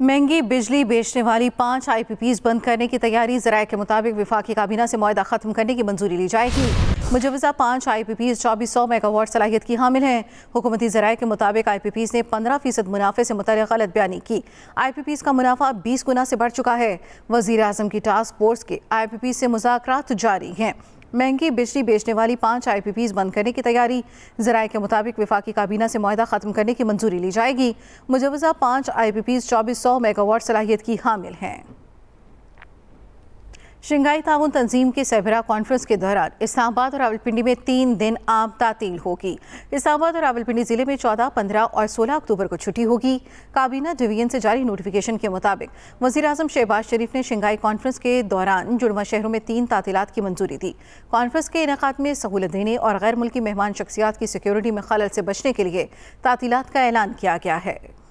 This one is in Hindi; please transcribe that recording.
महंगी बिजली बेचने वाली पाँच आईपीपीज बंद करने की तैयारी जराये के मुताबिक विफाकी काबीना से माहा ख़त्म करने की मंजूरी ली जाएगी मुजवजा पाँच आई पी पी चौबीस सौ मेगावाट सलाहियत की हामिल हैं हुकूमती जराये के मुताबिक आई पी पीज ने पंद्रह फीसद मुनाफे से मुतल गलत बयानी की आई पी पीज का मुनाफा बीस गुना से बढ़ चुका है वजीर अजम की टास्क फोर्स के आई पी पी से मुजाक जारी हैं महंगी बिजली बेचने वाली पाँच आई बंद करने की तैयारी जराये के मुताबिक विफाकी काबीना से माहा ख़त्म करने की मंजूरी ली जाएगी मुजवजा पाँच आई पी पीज़ चौबीस सौ मेगावाट सलाहियत की हामिल हैं शंघाई ताउन तंजीम के सहबरा कॉन्फ्रेंस के दौरान इस्लामाबाद और रावलपिंडी में तीन दिन आम तातील होगी इस्लामाबाद और रावलपिंडी जिले में 14, 15 और 16 अक्टूबर को छुट्टी होगी काबीना डिवीजन से जारी नोटिफिकेशन के मुताबिक वजी अजम शहबाज शरीफ ने शंघाई कॉन्फ्रेंस के दौरान जुड़वा शहरों में तीन तातीलत की मंजूरी दी कॉन्फ्रेंस के इनका में सहूलत देने और गैर मुल्की मेहमान शख्सियात की सिक्योरिटी में खलल से बचने के लिए तातीलत का ऐलान किया गया है